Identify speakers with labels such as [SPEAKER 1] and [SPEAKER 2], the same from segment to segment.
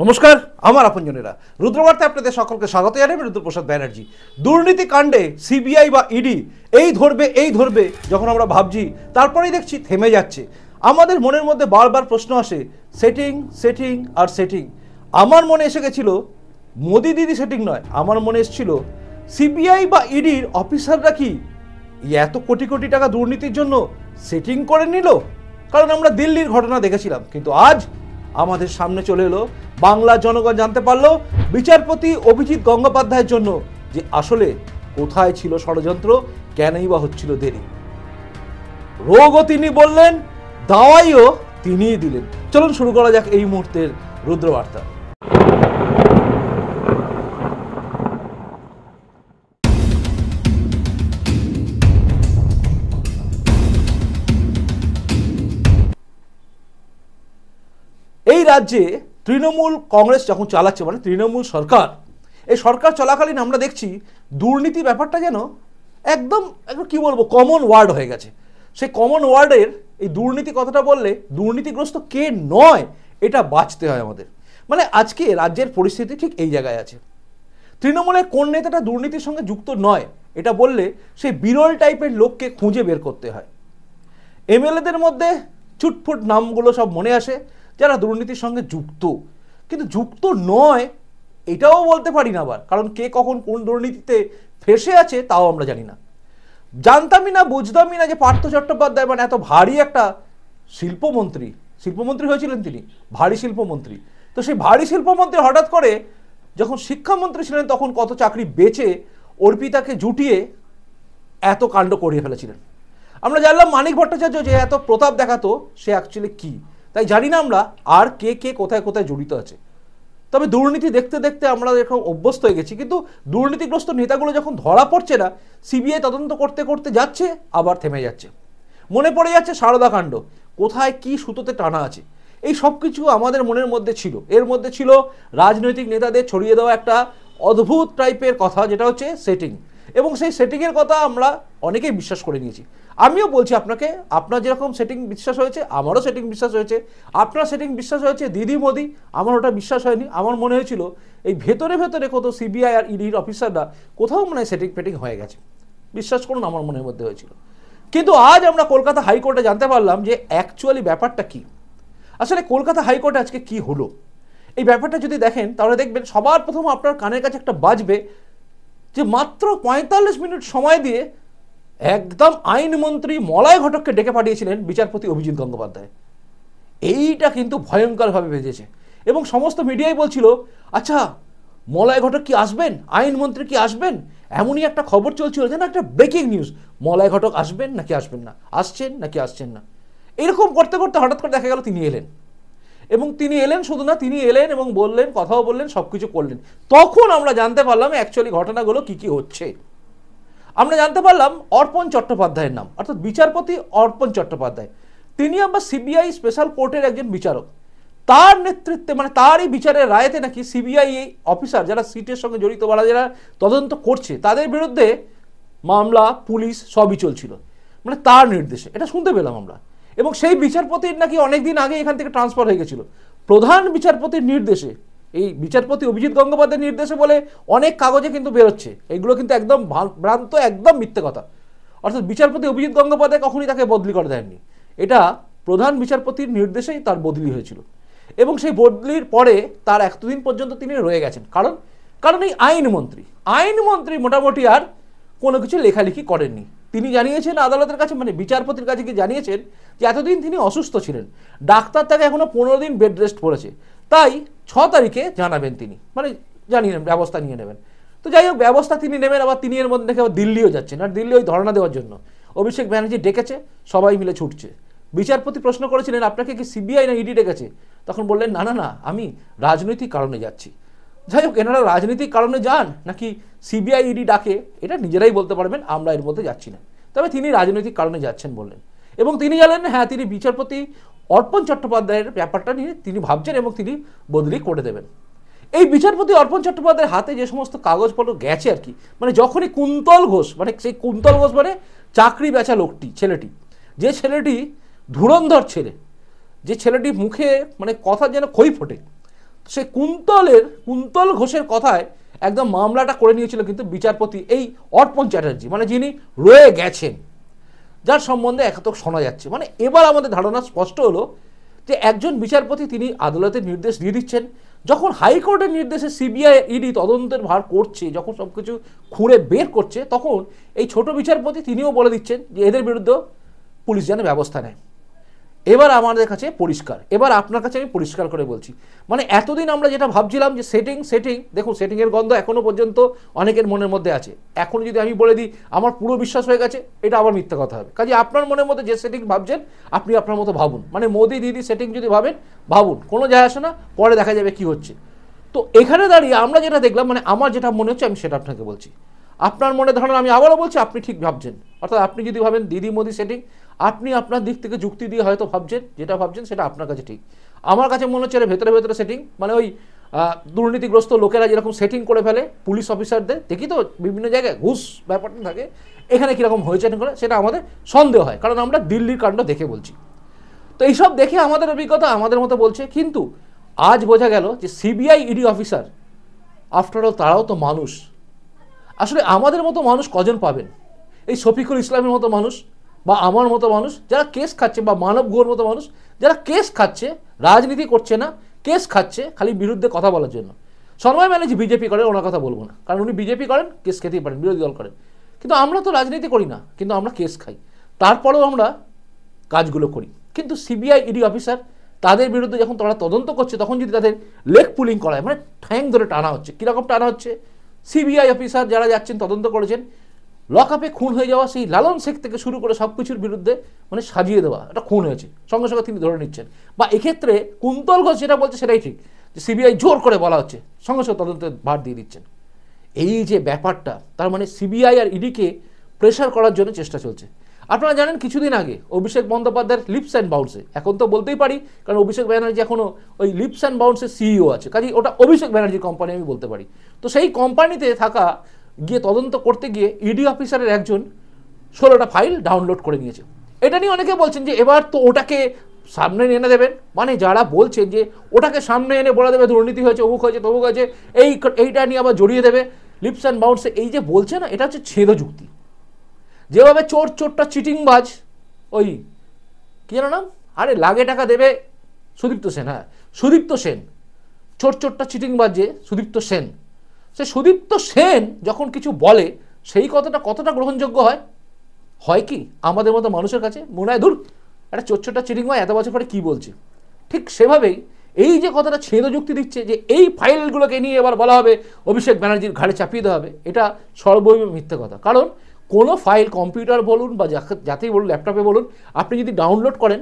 [SPEAKER 1] নমস্কার আমার আপনজনেরা রুদ্রবার্তে আপনাদের সকলকে স্বাগত জানাবেন রুদ্রপ্রসাদ ব্যানার্জি দুর্নীতি কাণ্ডে সিবিআই বা ইডি e এই ধরবে এই ধরবে যখন আমরা ভাবছি তারপরেই দেখছি থেমে যাচ্ছে আমাদের মনের মধ্যে বারবার প্রশ্ন আসে সেটিং সেটিং আর সেটিং আমার মনে এসে গেছিল মোদি দিদি সেটিং নয় আমার মনে এসেছিল সিবিআই বা ইডির e অফিসাররা কি এত কোটি কোটি টাকা দুর্নীতির জন্য সেটিং করে নিল কারণ আমরা দিল্লির ঘটনা দেখেছিলাম কিন্তু আজ আমাদের সামনে চলে এলো বাংলার জনগণ জানতে পারলো বিচারপতি অভিজিৎ গঙ্গোপাধ্যায়ের জন্য যে আসলে কোথায় ছিল ষড়যন্ত্র কেনই বা হচ্ছিল দেরি রোগও তিনি বললেন দাওয়াইও তিনিই দিলেন চলুন শুরু করা যাক এই মুহূর্তের রুদ্রবার্তা রাজ্যে তৃণমূল কংগ্রেস যখন চালাচ্ছে মানে তৃণমূল সরকার এই সরকার চলাকালীন আমরা দেখছি দুর্নীতি ব্যাপারটা যেন একদম একদম কী বলবো কমন ওয়ার্ড হয়ে গেছে সেই কমন ওয়ার্ডের এই দুর্নীতি কথাটা বললে দুর্নীতিগ্রস্ত কে নয় এটা বাঁচতে হয় আমাদের মানে আজকে রাজ্যের পরিস্থিতি ঠিক এই জায়গায় আছে তৃণমূলের কোন নেতাটা দুর্নীতির সঙ্গে যুক্ত নয় এটা বললে সেই বিরল টাইপের লোককে খুঁজে বের করতে হয় এমএলএদের মধ্যে ছুটফুট নামগুলো সব মনে আসে যারা দুর্নীতির সঙ্গে যুক্ত কিন্তু যুক্ত নয় এটাও বলতে পারি না আবার কারণ কে কখন কোন দুর্নীতিতে ফেসে আছে তাও আমরা জানি না জানতামই না বুঝতামই না যে পার্থ চট্টোপাধ্যায় মানে এত ভারী একটা শিল্পমন্ত্রী শিল্পমন্ত্রী হয়েছিলেন তিনি ভারী শিল্পমন্ত্রী তো সেই ভারী শিল্পমন্ত্রী হঠাৎ করে যখন শিক্ষামন্ত্রী ছিলেন তখন কত চাকরি বেচে অর্পিতাকে জুটিয়ে এত কাণ্ড করিয়ে ফেলেছিলেন আমরা জানলাম মানিক ভট্টাচার্য যে এত প্রতাপ দেখাতো সে অ্যাকচুয়ালি কী তাই জানি না আমরা আর কে কে কোথায় কোথায় জড়িত আছে তবে দুর্নীতি দেখতে দেখতে আমরা এখন অভ্যস্ত হয়ে গেছি কিন্তু দুর্নীতিগ্রস্ত নেতাগুলো যখন ধরা পড়ছে না সিবিআই তদন্ত করতে করতে যাচ্ছে আবার থেমে যাচ্ছে মনে পড়ে যাচ্ছে সারদাকাণ্ড কোথায় কি সুতোতে টানা আছে এই সব কিছু আমাদের মনের মধ্যে ছিল এর মধ্যে ছিল রাজনৈতিক নেতাদের ছড়িয়ে দেওয়া একটা অদ্ভুত টাইপের কথা যেটা হচ্ছে সেটিং এবং সেই সেটিংয়ের কথা আমরা অনেকেই বিশ্বাস করে নিয়েছি আমিও বলছি আপনাকে আপনার যেরকম সেটিং বিশ্বাস হয়েছে আমারও সেটিং বিশ্বাস হয়েছে আপনার সেটিং বিশ্বাস হয়েছে দিদি মোদি আমার ওটা বিশ্বাস হয়নি আমার মনে হয়েছিল এই ভেতরে ভেতরে কত সিবিআই আর ইডির e অফিসাররা কোথাও মনে হয় সেটিং ফেটিং হয়ে গেছে বিশ্বাস করুন আমার মনের মধ্যে হয়েছিল কিন্তু আজ আমরা কলকাতা হাইকোর্টে জানতে পারলাম যে অ্যাকচুয়ালি ব্যাপারটা কি আসলে কলকাতা হাইকোর্টে আজকে কি হলো এই ব্যাপারটা যদি দেখেন তাহলে দেখবেন সবার প্রথম আপনার কানের কাছে একটা বাজবে যে মাত্র পঁয়তাল্লিশ মিনিট সময় দিয়ে একদম আইনমন্ত্রী মলয় ঘটককে ডেকে পাঠিয়েছিলেন বিচারপতি অভিজিৎ গঙ্গোপাধ্যায় এইটা কিন্তু ভয়ঙ্করভাবে ভেজেছে এবং সমস্ত মিডিয়াই বলছিল আচ্ছা মলয় ঘটক কি আসবেন আইনমন্ত্রী কি আসবেন এমনই একটা খবর চলছিল যে না একটা ব্রেকিং নিউজ মলয় ঘটক আসবেন নাকি আসবেন না আসছেন নাকি আসছেন না এরকম করতে করতে হঠাৎ করে দেখা গেল তিনি এলেন এবং তিনি এলেন শুধু না তিনি এলেন এবং বললেন কথাও বললেন সব কিছু করলেন তখন আমরা জানতে পারলাম অ্যাকচুয়ালি ঘটনাগুলো কী কী হচ্ছে আমরা জানতে পারলাম অর্পণ চট্টোপাধ্যায়ের নাম অর্থাৎ বিচারপতি অর্পণ চট্টোপাধ্যায় তিনি আমার সিবিআই স্পেশাল কোর্টের একজন বিচারক তার নেতৃত্বে মানে তারই বিচারের রায়েতে নাকি সিবিআই অফিসার যারা সিটের সঙ্গে জড়িত বলা যারা তদন্ত করছে তাদের বিরুদ্ধে মামলা পুলিশ সবই চলছিল মানে তার নির্দেশে এটা শুনতে পেলাম আমরা এবং সেই বিচারপতির নাকি অনেকদিন আগে এখান থেকে ট্রান্সফার হয়ে গেছিল প্রধান বিচারপতির নির্দেশে এই বিচারপতি অভিজিৎ গঙ্গোপাধ্যায় নির্দেশে বলে অনেক কাগজে কিন্তু বেরোচ্ছে এগুলো কিন্তু একদম ভ্রান্ত একদম মিথ্যে কথা অর্থাৎ বিচারপতি অভিজিৎ গঙ্গোপাধ্যায় কখনই তাকে বদলি করে দেননি এটা প্রধান বিচারপতির নির্দেশেই তার বদলি হয়েছিল এবং সেই বদলির পরে তার এতদিন পর্যন্ত তিনি রয়ে গেছেন কারণ কারণ এই আইনমন্ত্রী আইনমন্ত্রী মোটামুটি আর কোনো কিছু লেখালেখি করেননি তিনি জানিয়েছেন আদালতের কাছে মানে বিচারপতির কাছে গিয়ে জানিয়েছেন যে এতদিন তিনি অসুস্থ ছিলেন ডাক্তার তাকে এখনও পনেরো দিন বেড রেস্ট পড়েছে তাই ছ তারিখে জানাবেন তিনি মানে জানিয়ে নেবেন ব্যবস্থা নিয়ে নেবেন তো যাই হোক ব্যবস্থা তিনি নেবেন আবার তিনি এর মধ্যে দেখে আবার দিল্লিও যাচ্ছেন আর দিল্লি ওই ধর্ণা দেওয়ার জন্য অভিষেক ব্যানার্জি ডেকেছে সবাই মিলে ছুটছে বিচারপতি প্রশ্ন করেছিলেন আপনাকে কি সিবিআই না ইডি ডেকেছে তখন বললেন না না না আমি রাজনৈতিক কারণে যাচ্ছি যাই হোক এনারা রাজনৈতিক কারণে যান নাকি সিবিআই ইডি ডাকে এটা নিজেরাই বলতে পারবেন আমরা এর মধ্যে যাচ্ছি না তবে তিনি রাজনৈতিক কারণে যাচ্ছেন বললেন এবং তিনি জানেন হ্যাঁ তিনি বিচারপতি অর্পণ চট্টোপাধ্যায়ের ব্যাপারটা নিয়ে তিনি ভাবছেন এবং তিনি বদলি করে দেবেন এই বিচারপতি অর্পণ চট্টোপাধ্যায়ের হাতে যে সমস্ত কাগজপত্র গেছে আর কি মানে যখনই কুন্তল ঘোষ মানে সেই কুন্তল ঘোষ মানে চাকরি বেচা লোকটি ছেলেটি যে ছেলেটি ধুরন্ধর ছেলে যে ছেলেটি মুখে মানে কথা যেন খই ফোটে সে কুন্তলের কুন্তল ঘোষের কথায় একদম মামলাটা করে নিয়েছিল কিন্তু বিচারপতি এই অর্পণ চ্যাটার্জি মানে যিনি রয়ে গেছেন যার সম্বন্ধে একাতক শোনা যাচ্ছে মানে এবার আমাদের ধারণা স্পষ্ট হলো যে একজন বিচারপতি তিনি আদালতের নির্দেশ দিয়ে দিচ্ছেন যখন হাইকোর্টের নির্দেশে সিবিআই ইডি তদন্তের ভার করছে যখন সব কিছু খুঁড়ে বের করছে তখন এই ছোট বিচারপতি তিনিও বলে দিচ্ছেন যে এদের বিরুদ্ধে পুলিশ যেন ব্যবস্থা নেয় এবার আমাদের কাছে পরিষ্কার এবার আপনার কাছে আমি পরিষ্কার করে বলছি মানে এতদিন আমরা যেটা ভাবছিলাম যে সেটিং সেটিং দেখুন সেটিংয়ের গন্ধ এখনও পর্যন্ত অনেকের মনের মধ্যে আছে এখন যদি আমি বলে দিই আমার পুরো বিশ্বাস হয়ে গেছে এটা আবার মিথ্যা কথা হবে কাজে আপনার মনের মধ্যে যে সেটিং ভাবছেন আপনি আপনার মতো ভাবুন মানে মোদি দিদি সেটিং যদি ভাবেন ভাবুন কোনো যায় আসে না পরে দেখা যাবে কি হচ্ছে তো এখানে দাঁড়িয়ে আমরা যেটা দেখলাম মানে আমার যেটা মনে হচ্ছে আমি সেটা আপনাকে বলছি আপনার মনে ধরেন আমি আবারও বলছি আপনি ঠিক ভাবছেন অর্থাৎ আপনি যদি ভাবেন দিদি মোদি সেটিং আপনি আপনার দিক থেকে যুক্তি দিয়ে হয়তো ভাবছেন যেটা ভাবছেন সেটা আপনার কাছে ঠিক আমার কাছে মনে হচ্ছে ভেতরে ভেতরে সেটিং মানে ওই দুর্নীতিগ্রস্ত লোকেরা যেরকম সেটিং করে ফেলে পুলিশ অফিসারদের দেখি তো বিভিন্ন জায়গায় ঘুষ ব্যাপারটা থাকে এখানে কীরকম হয়েছে করে সেটা আমাদের সন্দেহ হয় কারণ আমরা দিল্লির কাণ্ড দেখে বলছি তো এইসব দেখে আমাদের অভিজ্ঞতা আমাদের মতো বলছে কিন্তু আজ বোঝা গেল যে CBI ED officer after all তারাও তো মানুষ আসলে আমাদের মতো মানুষ কজন পাবেন এই শফিকুল ইসলামের মতো মানুষ বা আমার মতো মানুষ যারা কেস খাচ্ছে বা মানব গোর মতো মানুষ যারা কেস খাচ্ছে রাজনীতি করছে না কেস খাচ্ছে খালি বিরুদ্ধে কথা বলার জন্য সন্ময় ব্যানার্জি বিজেপি করে ওনার কথা বলবো না কারণ উনি বিজেপি করেন কেস খেতেই পারেন বিরোধী দল করেন কিন্তু আমরা তো রাজনীতি করি না কিন্তু আমরা কেস খাই তারপরেও আমরা কাজগুলো করি কিন্তু সিবিআই ইডি অফিসার তাদের বিরুদ্ধে যখন তারা তদন্ত করছে তখন যদি তাদের লেগ পুলিং করায় মানে ঠ্যাং ধরে টানা হচ্ছে কীরকম টানা হচ্ছে সিবিআই অফিসার যারা যাচ্ছেন তদন্ত করেছেন লকআপে খুন হয়ে যাওয়া সেই লালন শেখ থেকে শুরু করে সব কিছুর বিরুদ্ধে মানে সাজিয়ে দেওয়া এটা খুন হয়েছে সঙ্গে সঙ্গে তিনি ধরে নিচ্ছেন বা এক্ষেত্রে কুন্তল ঘোষ যেটা বলছে সেটাই ঠিক যে সিবিআই জোর করে বলা হচ্ছে সঙ্গে সঙ্গে তদন্তের ভার দিয়ে দিচ্ছেন এই যে ব্যাপারটা তার মানে সিবিআই আর ইডিকে প্রেশার করার জন্য চেষ্টা চলছে আপনারা জানেন কিছুদিন আগে অভিষেক বন্দ্যোপাধ্যায়ের লিপস অ্যান্ড বাউন্সে এখন তো বলতেই পারি কারণ অভিষেক ব্যানার্জি এখনও ওই লিপস অ্যান্ড বাউন্সের সিইও আছে কাজেই ওটা অভিষেক ব্যানার্জির কোম্পানি আমি বলতে পারি তো সেই কোম্পানিতে থাকা গিয়ে তদন্ত করতে গিয়ে ইডি e অফিসারের একজন ষোলোটা ফাইল ডাউনলোড করে নিয়েছে এটা নিয়ে অনেকে বলছেন যে এবার তো ওটাকে সামনে এনে দেবেন মানে যারা বলছেন যে ওটাকে সামনে এনে বলা দেবে দুর্নীতি হয়েছে অমুক হয়েছে তমুক হয়েছে এই এইটা নিয়ে আবার জড়িয়ে দেবে লিপস অ্যান্ড বাউন্ডসে এই যে বলছে না এটা হচ্ছে ছেদ যুক্তি যেভাবে চোর চোরটা চিটিংবাজ ওই কী জানো নাম আরে লাগে টাকা দেবে সুদীপ্ত সেন হ্যাঁ সুদীপ্ত সেন চোর চোরটা চিটিংবাজ যে সুদীপ্ত সেন সে সুদীপ্ত সেন যখন কিছু বলে সেই কথাটা কতটা গ্রহণযোগ্য হয় হয় কি আমাদের মতো মানুষের কাছে মনে হয় ধুর একটা চোচ্চটা চিরিংমায় এত বছর পরে কী বলছে ঠিক সেভাবেই এই যে কথাটা ছেদ যুক্তি দিচ্ছে যে এই ফাইলগুলোকে নিয়ে এবার বলা হবে অভিষেক ব্যানার্জির ঘাড়ে চাপিয়ে দেওয়া হবে এটা সর্বৈব মিথ্যে কথা কারণ কোনো ফাইল কম্পিউটার বলুন বা যাতেই বলুন ল্যাপটপে বলুন আপনি যদি ডাউনলোড করেন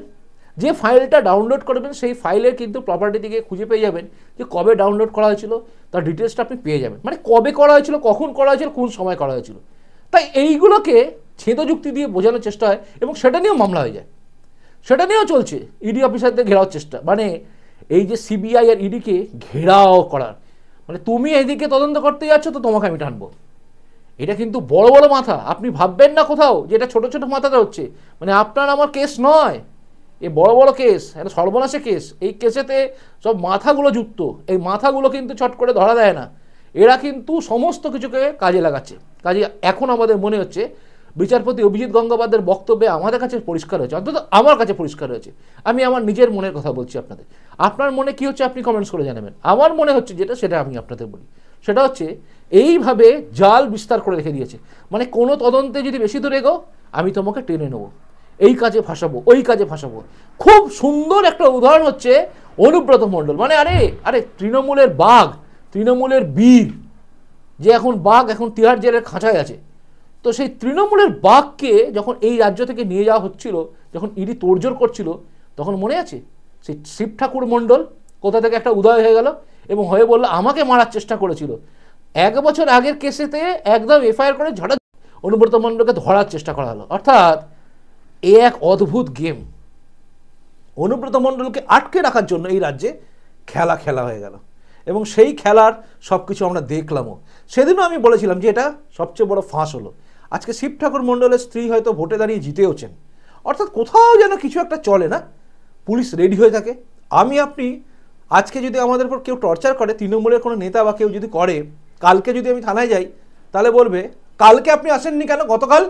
[SPEAKER 1] যে ফাইলটা ডাউনলোড করবেন সেই ফাইলের কিন্তু প্রপার্টি দিকে খুঁজে পেয়ে যাবেন যে কবে ডাউনলোড করা হয়েছিল তার ডিটেলসটা আপনি পেয়ে যাবেন মানে কবে করা হয়েছিল কখন করা হয়েছিল কোন সময় করা হয়েছিল তাই এইগুলোকে ছেদ যুক্তি দিয়ে বোঝানোর চেষ্টা হয় এবং সেটা নিয়েও মামলা হয়ে যায় সেটা নিয়েও চলছে ইডি e অফিসারদের ঘেরাওয়ার চেষ্টা মানে এই যে সিবিআই আর ইডিকে e ঘেরাও করার মানে তুমি এদিকে তদন্ত করতে যাচ্ছ তো তোমাকে আমি টানবো এটা কিন্তু বড় বড় মাথা আপনি ভাববেন না কোথাও যে এটা ছোটো ছোটো মাথাটা হচ্ছে মানে আপনার আমার কেস নয় এ বড় বড় কেস এটা সর্বনাশে কেস এই কেসেতে সব মাথাগুলো যুক্ত এই মাথাগুলো কিন্তু ছট করে ধরা দেয় না এরা কিন্তু সমস্ত কিছুকে কাজে লাগাচ্ছে কাজে এখন আমাদের মনে হচ্ছে বিচারপতি অভিজিৎ গঙ্গোপাধ্যায়ের বক্তব্যে আমাদের কাছে পরিষ্কার হয়েছে অন্তত আমার কাছে পরিষ্কার হয়েছে আমি আমার নিজের মনের কথা বলছি আপনাদের আপনার মনে কি হচ্ছে আপনি কমেন্টস করে জানাবেন আমার মনে হচ্ছে যেটা সেটা আমি আপনাদের বলি সেটা হচ্ছে এইভাবে জাল বিস্তার করে রেখে দিয়েছে মানে কোনো তদন্তে যদি বেশি দূরে গো আমি তোমাকে টেনে নেবো এই কাজে ফাঁসাবো ওই কাজে ফাঁসাবো খুব সুন্দর একটা উদাহরণ হচ্ছে অনুব্রত মণ্ডল মানে আরে আরে তৃণমূলের বাঘ তৃণমূলের বীর যে এখন বাঘ এখন তিহার জেলের খাঁচায় আছে তো সেই তৃণমূলের বাঘকে যখন এই রাজ্য থেকে নিয়ে যাওয়া হচ্ছিল যখন ইডি তোড়জোড় করছিল তখন মনে আছে সেই শিব ঠাকুর মণ্ডল কোথা থেকে একটা উদয় হয়ে গেল এবং হয়ে বললো আমাকে মারার চেষ্টা করেছিল এক বছর আগের কেসেতে একদম এফআইআর করে ঝড়া অনুব্রত মণ্ডলকে ধরার চেষ্টা করা হলো অর্থাৎ এ এক অদ্ভুত গেম অনুব্রত মণ্ডলকে আটকে রাখার জন্য এই রাজ্যে খেলা খেলা হয়ে গেল এবং সেই খেলার সব কিছু আমরা দেখলামও সেদিনও আমি বলেছিলাম যে এটা সবচেয়ে বড় ফাঁস হলো আজকে শিব ঠাকুর মণ্ডলের স্ত্রী হয়তো ভোটে দাঁড়িয়ে জিতেওছেন অর্থাৎ কোথাও যেন কিছু একটা চলে না পুলিশ রেডি হয়ে থাকে আমি আপনি আজকে যদি আমাদের উপর কেউ টর্চার করে তৃণমূলের কোনো নেতা বা কেউ যদি করে কালকে যদি আমি থানায় যাই তাহলে বলবে কালকে আপনি আসেননি কেন গতকাল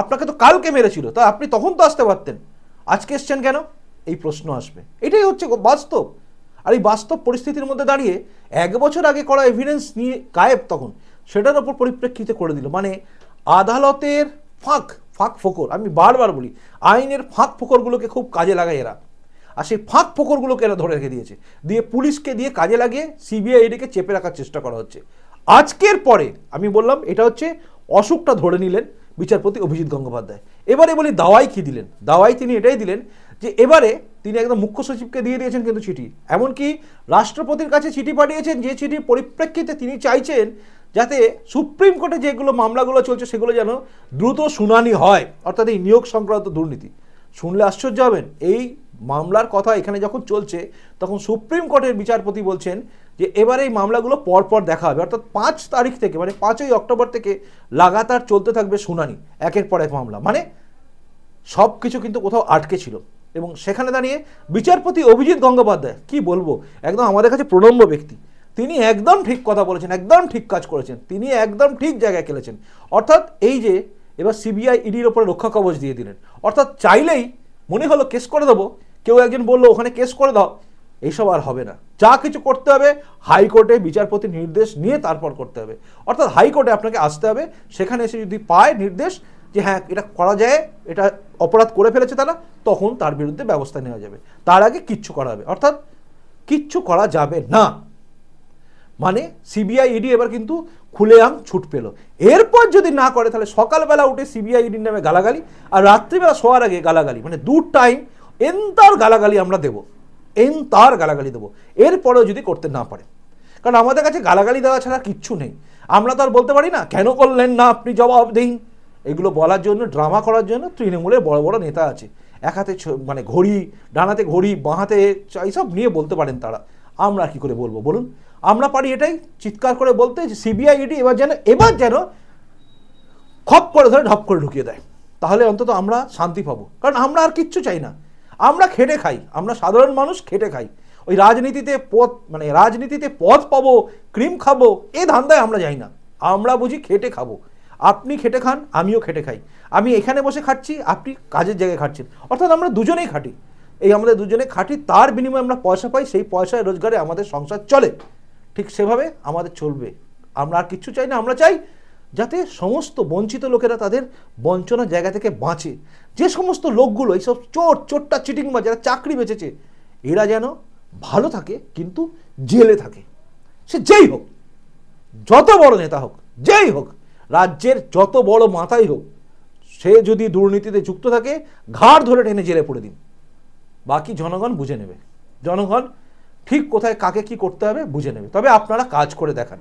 [SPEAKER 1] আপনাকে তো কালকে মেরেছিল তা আপনি তখন তো আসতে পারতেন আজকে এসছেন কেন এই প্রশ্ন আসবে এটাই হচ্ছে বাস্তব আর এই বাস্তব পরিস্থিতির মধ্যে দাঁড়িয়ে এক বছর আগে করা এভিডেন্স নিয়ে গায়েব তখন সেটার ওপর পরিপ্রেক্ষিতে করে দিল মানে আদালতের ফাঁক ফাঁক ফোকর আমি বারবার বলি আইনের ফাঁক ফোকরগুলোকে খুব কাজে লাগায় এরা আর সেই ফাঁক ফোকরগুলোকে এরা ধরে রেখে দিয়েছে দিয়ে পুলিশকে দিয়ে কাজে লাগিয়ে সিবিআই এটাকে চেপে রাখার চেষ্টা করা হচ্ছে আজকের পরে আমি বললাম এটা হচ্ছে অসুখটা ধরে নিলেন বিচারপতি অভিজিৎ গঙ্গোপাধ্যায় এবারে বলি দাওয়াই কি দিলেন দাওয়াই তিনি এটাই দিলেন যে এবারে তিনি একদম মুখ্য সচিবকে দিয়ে দিয়েছেন কিন্তু চিঠি এমনকি রাষ্ট্রপতির কাছে চিঠি পাঠিয়েছেন যে চিঠির পরিপ্রেক্ষিতে তিনি চাইছেন যাতে সুপ্রিম কোর্টে যেগুলো মামলাগুলো চলছে সেগুলো যেন দ্রুত শুনানি হয় অর্থাৎ এই নিয়োগ সংক্রান্ত দুর্নীতি শুনলে আশ্চর্য হবেন এই মামলার কথা এখানে যখন চলছে তখন সুপ্রিম কোর্টের বিচারপতি বলছেন যে এবারে এই মামলাগুলো পরপর দেখা হবে অর্থাৎ পাঁচ তারিখ থেকে মানে পাঁচই অক্টোবর থেকে লাগাতার চলতে থাকবে শুনানি একের পর এক মামলা মানে সব কিছু কিন্তু কোথাও আটকে ছিল এবং সেখানে দাঁড়িয়ে বিচারপতি অভিজিৎ গঙ্গোপাধ্যায় কি বলবো একদম আমাদের কাছে প্রলম্ব ব্যক্তি তিনি একদম ঠিক কথা বলেছেন একদম ঠিক কাজ করেছেন তিনি একদম ঠিক জায়গায় খেলেছেন অর্থাৎ এই যে এবার সিবিআই ইডির ওপরে রক্ষা কবচ দিয়ে দিলেন অর্থাৎ চাইলেই মনে হলো কেস করে দেবো কেউ একজন বললো ওখানে কেস করে দাও এইসব আর হবে না যা কিছু করতে হবে হাইকোর্টে বিচারপতি নির্দেশ নিয়ে তারপর করতে হবে অর্থাৎ হাইকোর্টে আপনাকে আসতে হবে সেখানে এসে যদি পায় নির্দেশ যে হ্যাঁ এটা করা যায় এটা অপরাধ করে ফেলেছে তারা তখন তার বিরুদ্ধে ব্যবস্থা নেওয়া যাবে তার আগে কিচ্ছু করা হবে অর্থাৎ কিচ্ছু করা যাবে না মানে সিবিআই ইডি এবার কিন্তু খুলে আম ছুট পেল এরপর যদি না করে তাহলে সকালবেলা উঠে সিবিআই ইডির নামে গালাগালি আর রাত্রিবেলা শোয়ার আগে গালাগালি মানে দু টাইম এন্তার গালাগালি আমরা দেবো এন তার গালাগালি দেবো এরপরেও যদি করতে না পারে কারণ আমাদের কাছে গালাগালি দেওয়া ছাড়া কিচ্ছু নেই আমরা তো আর বলতে পারি না কেন করলেন না আপনি জবাব দিন এগুলো বলার জন্য ড্রামা করার জন্য তৃণমূলের বড় বড় নেতা আছে এক হাতে মানে ঘড়ি ডানাতে ঘড়ি বাঁহাতে এইসব নিয়ে বলতে পারেন তারা আমরা কি করে বলবো বলুন আমরা পারি এটাই চিৎকার করে বলতে যে সিবিআই ইডি এবার যেন এবার যেন খপ করে ধরে ঢপ করে ঢুকিয়ে দেয় তাহলে অন্তত আমরা শান্তি পাবো কারণ আমরা আর কিচ্ছু চাই না আমরা খেটে খাই আমরা সাধারণ মানুষ খেটে খাই ওই রাজনীতিতে পথ মানে রাজনীতিতে পদ পাবো ক্রিম খাবো এ ধান্দায় আমরা যাই না আমরা বুঝি খেটে খাবো আপনি খেটে খান আমিও খেটে খাই আমি এখানে বসে খাচ্ছি আপনি কাজের জায়গায় খাচ্ছেন অর্থাৎ আমরা দুজনেই খাটি এই আমাদের দুজনে খাটি তার বিনিময়ে আমরা পয়সা পাই সেই পয়সায় রোজগারে আমাদের সংসার চলে ঠিক সেভাবে আমাদের চলবে আমরা আর কিচ্ছু চাই না আমরা চাই যাতে সমস্ত বঞ্চিত লোকেরা তাদের বঞ্চনার জায়গা থেকে বাঁচে যে সমস্ত লোকগুলো এইসব চোর চোরটা চিটিং বা যারা চাকরি বেঁচেছে এরা যেন ভালো থাকে কিন্তু জেলে থাকে সে যেই হোক যত বড় নেতা হোক যেই হোক রাজ্যের যত বড় মাথাই হোক সে যদি দুর্নীতিতে যুক্ত থাকে ঘাড় ধরে টেনে জেলে পড়ে দিন বাকি জনগণ বুঝে নেবে জনগণ ঠিক কোথায় কাকে কি করতে হবে বুঝে নেবে তবে আপনারা কাজ করে দেখান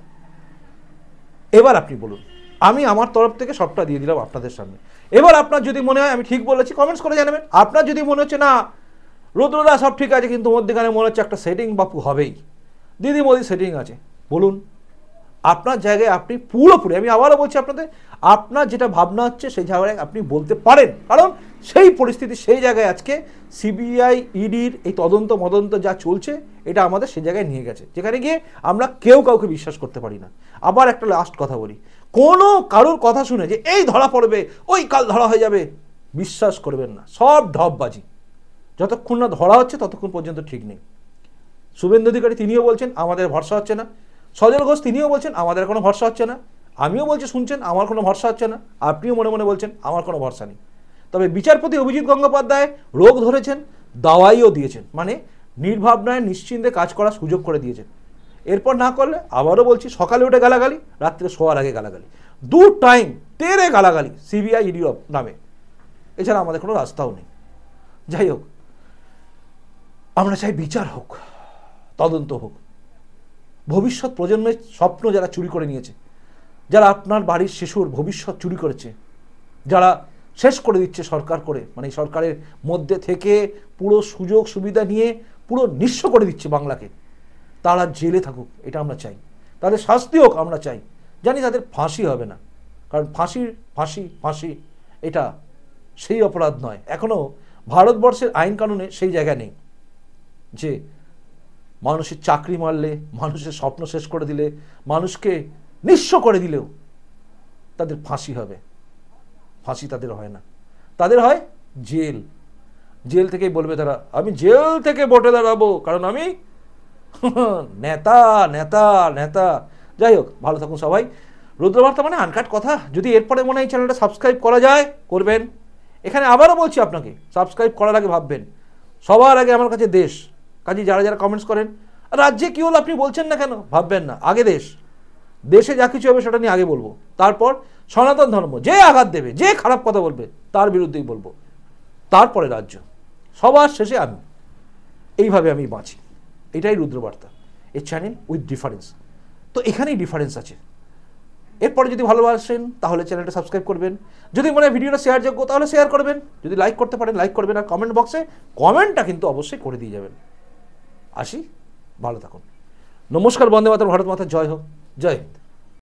[SPEAKER 1] এবার আপনি বলুন আমি আমার তরফ থেকে সবটা দিয়ে দিলাম আপনাদের সামনে এবার আপনার যদি মনে হয় আমি ঠিক বলেছি কমেন্টস করে জানাবেন আপনার যদি মনে হচ্ছে না রুদ্রদা সব ঠিক আছে কিন্তু মধ্যেখানে মনে হচ্ছে একটা সেটিং বাপু হবেই দিদি মোদি সেটিং আছে বলুন আপনার জায়গায় আপনি পুরোপুরি আমি আবারও বলছি আপনাদের আপনার যেটা ভাবনা হচ্ছে সেই জায়গায় আপনি বলতে পারেন কারণ সেই পরিস্থিতি সেই জায়গায় আজকে সিবিআই ইডির এই তদন্ত মদন্ত যা চলছে এটা আমাদের সেই জায়গায় নিয়ে গেছে যেখানে গিয়ে আমরা কেউ কাউকে বিশ্বাস করতে পারি না আবার একটা লাস্ট কথা বলি কোনো কারোর কথা শুনে যে এই ধরা পড়বে ওই কাল ধরা হয়ে যাবে বিশ্বাস করবেন না সব ঢপবাজি যতক্ষণ না ধরা হচ্ছে ততক্ষণ পর্যন্ত ঠিক নেই শুভেন্দু অধিকারী তিনিও বলছেন আমাদের ভরসা হচ্ছে না সজল ঘোষ তিনিও বলছেন আমাদের কোনো ভরসা হচ্ছে না আমিও বলছি শুনছেন আমার কোনো ভরসা হচ্ছে না আপনিও মনে মনে বলছেন আমার কোনো ভরসা নেই তবে বিচারপতি অভিজিৎ গঙ্গোপাধ্যায় রোগ ধরেছেন দাওয়াইও দিয়েছেন মানে নির্ভাবনায় নিশ্চিন্তে কাজ করার সুযোগ করে দিয়েছেন এরপর না করলে আবারও বলছি সকালে উঠে গালাগালি রাত্রে শোয়ার আগে গালাগালি দু টাইম তেরে গালাগালি সিবিআই ইডিও e নামে এছাড়া আমাদের কোনো রাস্তাও নেই যাই হোক আমরা চাই বিচার হোক তদন্ত হোক ভবিষ্যৎ প্রজন্মের স্বপ্ন যারা চুরি করে নিয়েছে যারা আপনার বাড়ির শিশুর ভবিষ্যৎ চুরি করেছে যারা শেষ করে দিচ্ছে সরকার করে মানে সরকারের মধ্যে থেকে পুরো সুযোগ সুবিধা নিয়ে পুরো নিঃস্ব করে দিচ্ছে বাংলাকে তারা জেলে থাকুক এটা আমরা চাই তাদের শাস্তি হোক আমরা চাই জানি তাদের ফাঁসি হবে না কারণ ফাঁসির ফাঁসি ফাঁসি এটা সেই অপরাধ নয় এখনও ভারতবর্ষের আইন কানুনে সেই জায়গা নেই যে মানুষের চাকরি মারলে মানুষের স্বপ্ন শেষ করে দিলে মানুষকে নিঃস্ব করে দিলেও তাদের ফাঁসি হবে ফাঁসি তাদের হয় না তাদের হয় জেল জেল থেকেই বলবে তারা আমি জেল থেকে বটে দাঁড়াবো কারণ আমি নেতা নেতা নেতা যাই হোক ভালো থাকুন সবাই রুদ্রবার্তা মানে আনকাট কথা যদি এরপরে মনে হয় চ্যানেলটা সাবস্ক্রাইব করা যায় করবেন এখানে আবারও বলছি আপনাকে সাবস্ক্রাইব করার আগে ভাববেন সবার আগে আমার কাছে দেশ কাজে যারা যারা কমেন্টস করেন রাজ্যে কী হলো আপনি বলছেন না কেন ভাববেন না আগে দেশ দেশে যা কিছু হবে সেটা নিয়ে আগে বলবো তারপর সনাতন ধর্ম যে আঘাত দেবে যে খারাপ কথা বলবে তার বিরুদ্ধেই বলবো তারপরে রাজ্য সবার শেষে আমি এইভাবে আমি বাঁচি এটাই Rudrabarta a channel with difference তো এখানেই ডিফারেন্স আছে এরপরে যদি ভালোবাসেন তাহলে চ্যানেলটা সাবস্ক্রাইব করবেন যদি মনে হয় ভিডিওটা শেয়ার যোগ্য তাহলে শেয়ার করবেন যদি লাইক করতে পারেন লাইক করবেন আর কমেন্ট বক্সে কমেন্টটা কিন্তু অবশ্যই করে দিয়ে যাবেন আসি ভালো থাকুন নমস্কার বন্দে মাতার ভারত মাতা জয় হোক জয় হিন্দ